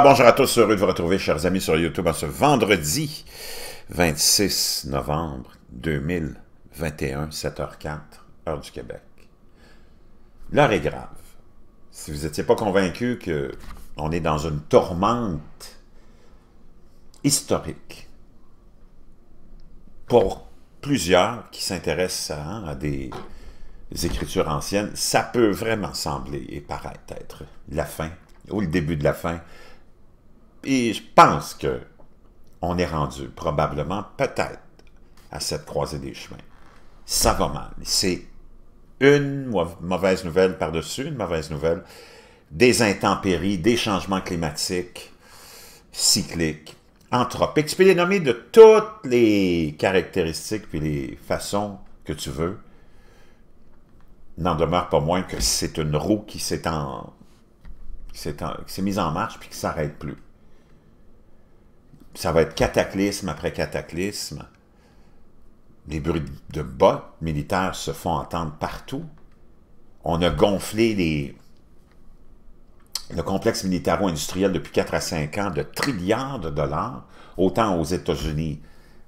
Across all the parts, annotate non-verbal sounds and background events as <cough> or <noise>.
bonjour à tous, heureux de vous retrouver chers amis sur YouTube en ce vendredi 26 novembre 2021, 7h04, heure du Québec. L'heure est grave. Si vous n'étiez pas convaincu qu'on est dans une tourmente historique pour plusieurs qui s'intéressent à, des écritures anciennes, ça peut vraiment sembler et paraître être la fin ou le début de la fin et je pense que on est rendu probablement, peut-être, à cette croisée des chemins. Ça va mal. C'est une mauvaise nouvelle par-dessus une mauvaise nouvelle. Des intempéries, des changements climatiques, cycliques, anthropiques. Tu peux les nommer de toutes les caractéristiques puis les façons que tu veux. N'en demeure pas moins que c'est une roue qui s'est en... mise en marche puis qui ne s'arrête plus ça va être cataclysme après cataclysme. Les bruits de bottes militaires se font entendre partout. On a gonflé les, le complexe militaro-industriel depuis 4 à 5 ans de trilliards de dollars, autant aux États-Unis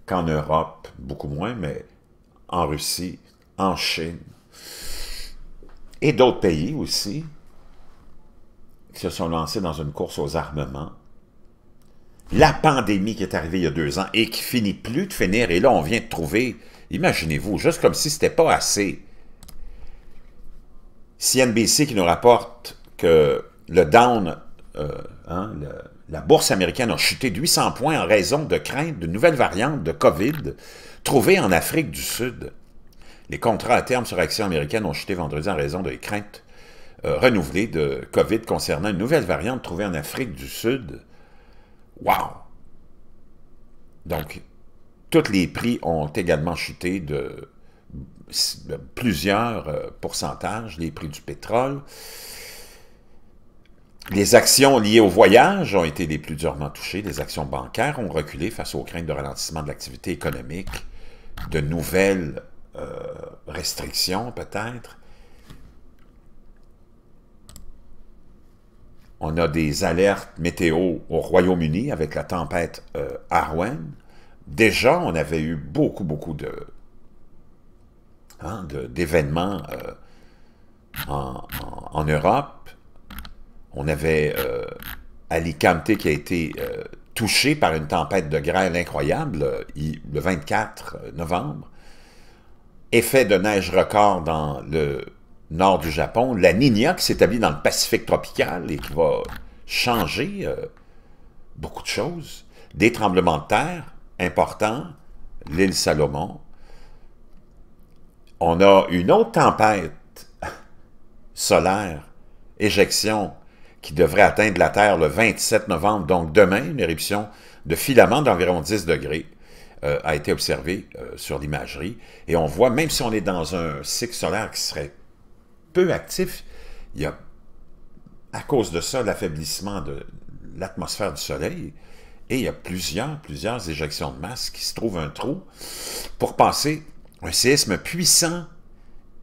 qu'en Europe, beaucoup moins, mais en Russie, en Chine, et d'autres pays aussi, qui se sont lancés dans une course aux armements la pandémie qui est arrivée il y a deux ans et qui finit plus de finir, et là, on vient de trouver, imaginez-vous, juste comme si c'était pas assez. CNBC qui nous rapporte que le down, euh, hein, la bourse américaine a chuté de 800 points en raison de craintes de nouvelles variantes de COVID trouvées en Afrique du Sud. Les contrats à terme sur actions américaines ont chuté vendredi en raison de craintes euh, renouvelées de COVID concernant une nouvelle variante trouvée en Afrique du Sud. Wow! Donc, tous les prix ont également chuté de, plusieurs euh, pourcentages, les prix du pétrole. Les actions liées au voyage ont été les plus durement touchées. Les actions bancaires ont reculé face aux craintes de ralentissement de l'activité économique, de nouvelles euh, restrictions peut-être. On a des alertes météo au Royaume-Uni avec la tempête euh, Arwen. Déjà, on avait eu beaucoup, beaucoup de hein, d'événements euh, en, Europe. On avait euh, Alicante qui a été touché par une tempête de grêle incroyable le 24 novembre. Effet de neige record dans le nord du Japon, la Ninya qui s'établit dans le Pacifique tropical et qui va changer euh, beaucoup de choses, des tremblements de terre importants, l'île Salomon. On a une autre tempête <laughs> solaire, éjection, qui devrait atteindre la Terre le 27 novembre, donc demain, une éruption de filaments d'environ 10 degrés euh, a été observée euh, sur l'imagerie. Et on voit, même si on est dans un cycle solaire qui serait peu actif, il y a, à cause de ça, l'affaiblissement de l'atmosphère du Soleil, et il y a plusieurs, plusieurs éjections de masse qui se trouvent un trou pour passer un séisme puissant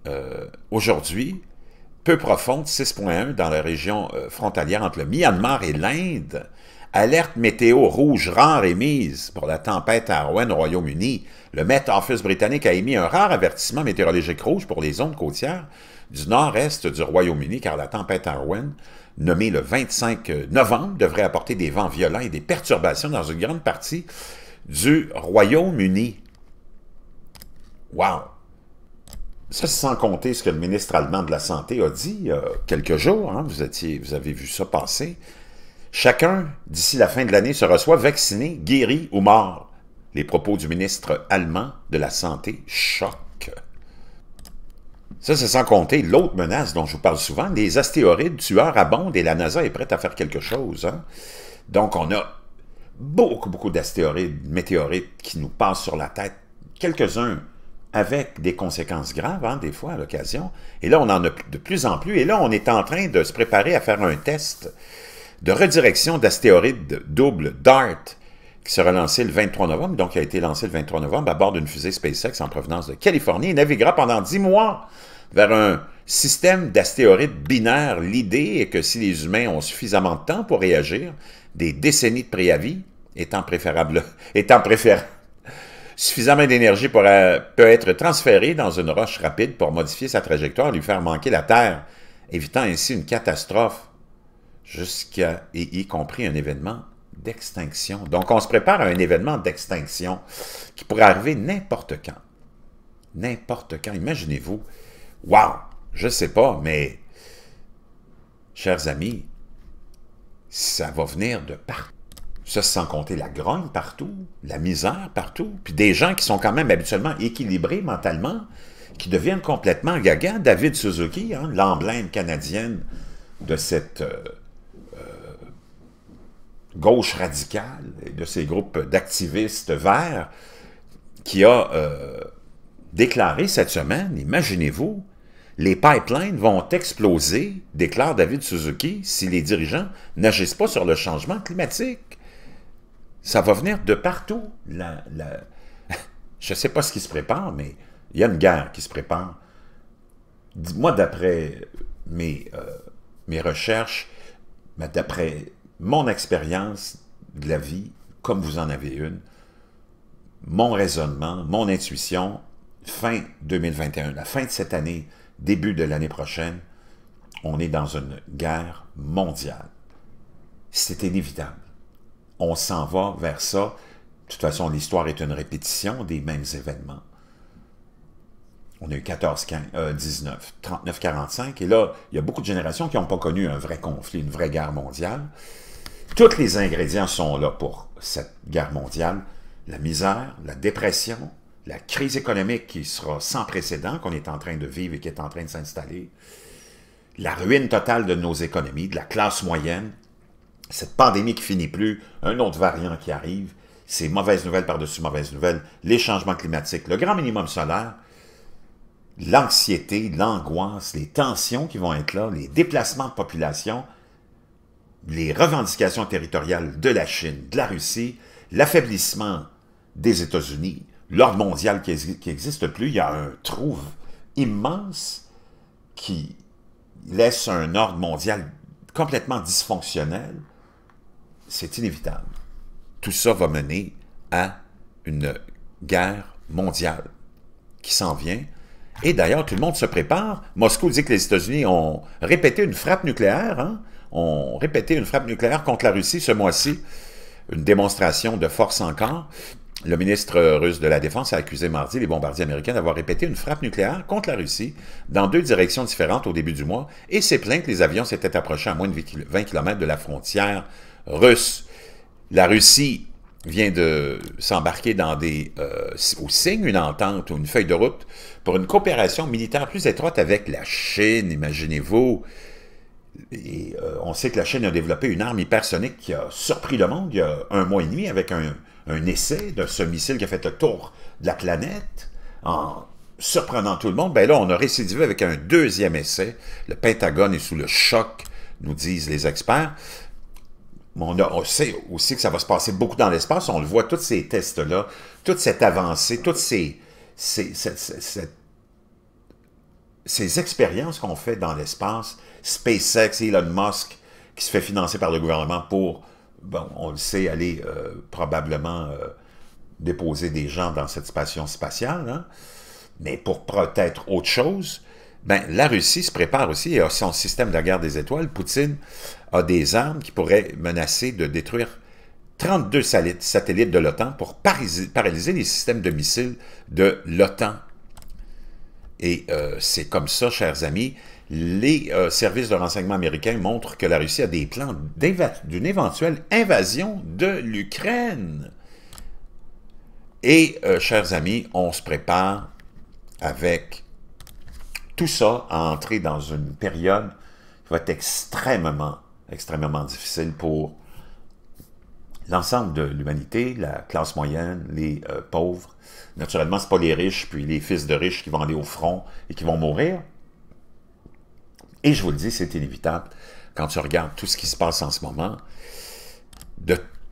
euh, aujourd'hui, peu profond, 6.1 dans la région euh, frontalière entre le Myanmar et l'Inde, Alerte météo rouge rare émise pour la tempête Arwen au Royaume-Uni. Le Met Office britannique a émis un rare avertissement météorologique rouge pour les zones côtières du nord-est du Royaume-Uni, car la tempête Arwen, nommée le 25 novembre, devrait apporter des vents violents et des perturbations dans une grande partie du Royaume-Uni. Wow! Ça, sans compter ce que le ministre allemand de la Santé a dit il y a quelques jours. Hein. vous, étiez, vous avez vu ça passer. Chacun, d'ici la fin de l'année, se reçoit vacciné, guéri ou mort. Les propos du ministre allemand de la Santé choquent. Ça, c'est sans compter l'autre menace dont je vous parle souvent, les astéroïdes tueurs abondent et la NASA est prête à faire quelque chose. Hein. Donc, on a beaucoup, beaucoup d'astéroïdes, météorites qui nous passent sur la tête, quelques-uns avec des conséquences graves, hein, des fois, à l'occasion. Et là, on en a de plus en plus. Et là, on est en train de se préparer à faire un test de redirection d'astéroïdes double DART qui sera lancé le 23 novembre, donc qui a été lancé le 23 novembre à bord d'une fusée SpaceX en provenance de Californie. et naviguera pendant dix mois vers un système d'astéroïdes binaires. L'idée est que si les humains ont suffisamment de temps pour réagir, des décennies de préavis étant préférable, <laughs> étant préférable, suffisamment d'énergie pour, euh, peut être transférée dans une roche rapide pour modifier sa trajectoire et lui faire manquer la Terre, évitant ainsi une catastrophe jusqu'à, et y compris un événement d'extinction. Donc, on se prépare à un événement d'extinction qui pourrait arriver n'importe quand. N'importe quand. Imaginez-vous, waouh je ne sais pas, mais, chers amis, ça va venir de partout. Ça, sans compter la grogne partout, la misère partout, puis des gens qui sont quand même habituellement équilibrés mentalement, qui deviennent complètement gaga. David Suzuki, hein, l'emblème canadienne de cette... Euh, gauche radicale, et de ces groupes d'activistes verts, qui a euh, déclaré cette semaine, imaginez-vous, les pipelines vont exploser, déclare David Suzuki, si les dirigeants n'agissent pas sur le changement climatique. Ça va venir de partout. <laughs> Je ne sais pas ce qui se prépare, mais il y a une guerre qui se prépare. Moi, d'après mes, euh, mes recherches, ben, d'après mon expérience de la vie, comme vous en avez une, mon raisonnement, mon intuition, fin 2021, la fin de cette année, début de l'année prochaine, on est dans une guerre mondiale. C'est inévitable. On s'en va vers ça. De toute façon, l'histoire est une répétition des mêmes événements. On a eu 14, 15, 19, 39, 45, et là, il y a beaucoup de générations qui n'ont pas connu un vrai conflit, une vraie guerre mondiale. Tous les ingrédients sont là pour cette guerre mondiale. La misère, la dépression, la crise économique qui sera sans précédent, qu'on est en train de vivre et qui est en train de s'installer, la ruine totale de nos économies, de la classe moyenne, cette pandémie qui finit plus, un autre variant qui arrive, ces mauvaises nouvelles par-dessus mauvaises nouvelles, les changements climatiques, le grand minimum solaire, l'anxiété, l'angoisse, les tensions qui vont être là, les déplacements de population, les revendications territoriales de la Chine, de la Russie, l'affaiblissement des États-Unis, l'ordre mondial qui n'existe plus, il y a un trou immense qui laisse un ordre mondial complètement dysfonctionnel, c'est inévitable. Tout ça va mener à une guerre mondiale qui s'en vient. Et d'ailleurs, tout le monde se prépare. Moscou dit que les États-Unis ont répété une frappe nucléaire. Hein ont répété une frappe nucléaire contre la Russie ce mois-ci. Une démonstration de force encore. Le ministre russe de la Défense a accusé mardi les bombardiers américains d'avoir répété une frappe nucléaire contre la Russie dans deux directions différentes au début du mois et s'est plaint que les avions s'étaient approchés à moins de 20 km de la frontière russe. La Russie vient de s'embarquer dans des, euh, au signe une entente ou une feuille de route pour une coopération militaire plus étroite avec la Chine, imaginez-vous. Et euh, on sait que la Chine a développé une arme hypersonique qui a surpris le monde il y a un mois et demi avec un, essai de ce missile qui a fait le tour de la planète en surprenant tout le monde. Ben là, on a récidivé avec un deuxième essai. Le Pentagone est sous le choc, nous disent les experts. On, a, sait aussi que ça va se passer beaucoup dans l'espace. On le voit, tous ces tests-là, toute cette avancée, toutes ces, cette ces expériences qu'on fait dans l'espace, SpaceX, Elon Musk, qui se fait financer par le gouvernement pour, bon, on le sait, aller euh, probablement euh, déposer des gens dans cette station spatiale, hein, mais pour peut-être autre chose, ben, la Russie se prépare aussi et a son système de guerre des étoiles. Poutine a des armes qui pourraient menacer de détruire 32 satellites de l'OTAN pour paralyser les systèmes de missiles de l'OTAN et euh, c'est comme ça, chers amis, les euh, services de renseignement américains montrent que la Russie a des plans d'une éventuelle invasion de l'Ukraine. Et, euh, chers amis, on se prépare avec tout ça à entrer dans une période qui va être extrêmement, extrêmement difficile pour l'ensemble de l'humanité, la classe moyenne, les euh, pauvres. Naturellement, ce pas les riches, puis les fils de riches qui vont aller au front et qui vont mourir. Et je vous le dis, c'est inévitable. Quand tu regardes tout ce qui se passe en ce moment,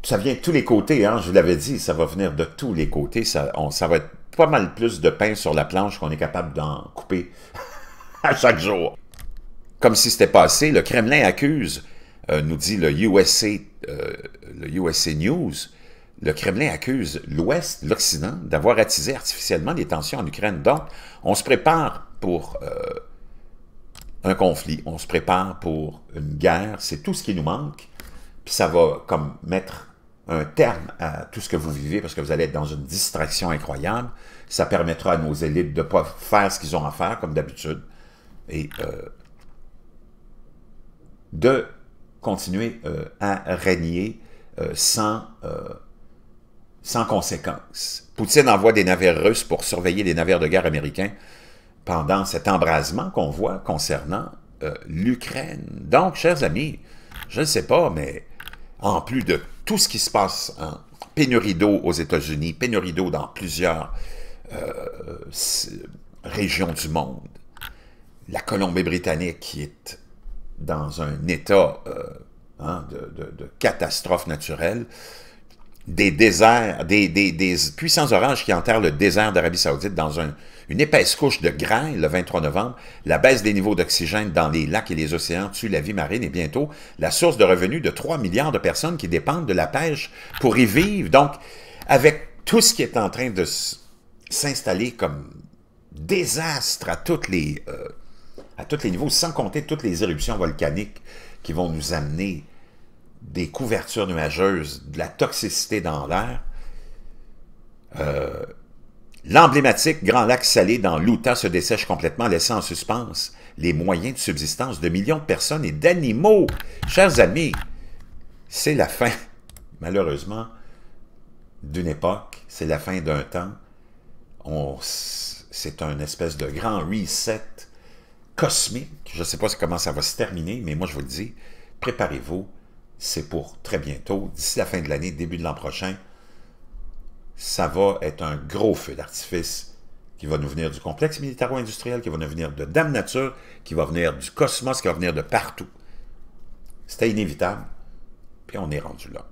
ça vient de tous les côtés, hein. je vous l'avais dit, ça va venir de tous les côtés. Ça, on, ça va être pas mal plus de pain sur la planche qu'on est capable d'en couper <laughs> à chaque jour. Comme si c'était passé, le Kremlin accuse euh, nous dit le USA, euh, le News, le Kremlin accuse l'Ouest, l'Occident, d'avoir attisé artificiellement les tensions en Ukraine. Donc, on se prépare pour euh, un conflit, on se prépare pour une guerre, c'est tout ce qui nous manque, puis ça va comme mettre un terme à tout ce que vous vivez parce que vous allez être dans une distraction incroyable. Ça permettra à nos élites de ne pas faire ce qu'ils ont à faire, comme d'habitude, et de continuer euh, à régner euh, sans, euh, sans conséquence. Poutine envoie des navires russes pour surveiller les navires de guerre américains pendant cet embrasement qu'on voit concernant l'Ukraine. Donc, chers amis, je ne sais pas, mais en plus de tout ce qui se passe en pénurie d'eau aux États-Unis, pénurie d'eau dans plusieurs régions du monde, la Colombie-Britannique qui est dans un état euh, hein, de, catastrophe naturelle, des déserts, des, puissants orages qui enterrent le désert d'Arabie saoudite dans une épaisse couche de grains le 23 novembre, la baisse des niveaux d'oxygène dans les lacs et les océans tue la vie marine et bientôt la source de revenus de 3 milliards de personnes qui dépendent de la pêche pour y vivre. Donc, avec tout ce qui est en train de s'installer comme désastre à toutes les... Euh, à tous les niveaux, sans compter toutes les éruptions volcaniques qui vont nous amener des couvertures nuageuses, de la toxicité dans l'air. Euh, l'emblématique Grand Lac salé dans l'Outa se dessèche complètement, laissant en suspense les moyens de subsistance de millions de personnes et d'animaux. Chers amis, c'est la fin, <laughs> malheureusement, d'une époque, c'est la fin d'un temps. C'est un espèce de grand reset cosmique. Je ne sais pas comment ça va se terminer, mais moi, je vous le dis, préparez-vous. C'est pour très bientôt, d'ici la fin de l'année, début de l'an prochain. Ça va être un gros feu d'artifice qui va nous venir du complexe militaro-industriel, qui va nous venir de Dame Nature, qui va venir du cosmos, qui va venir de partout. C'était inévitable. Puis on est rendu là.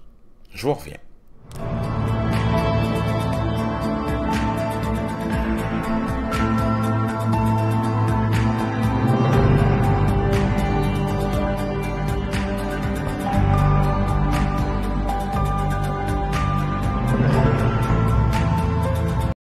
Je vous reviens.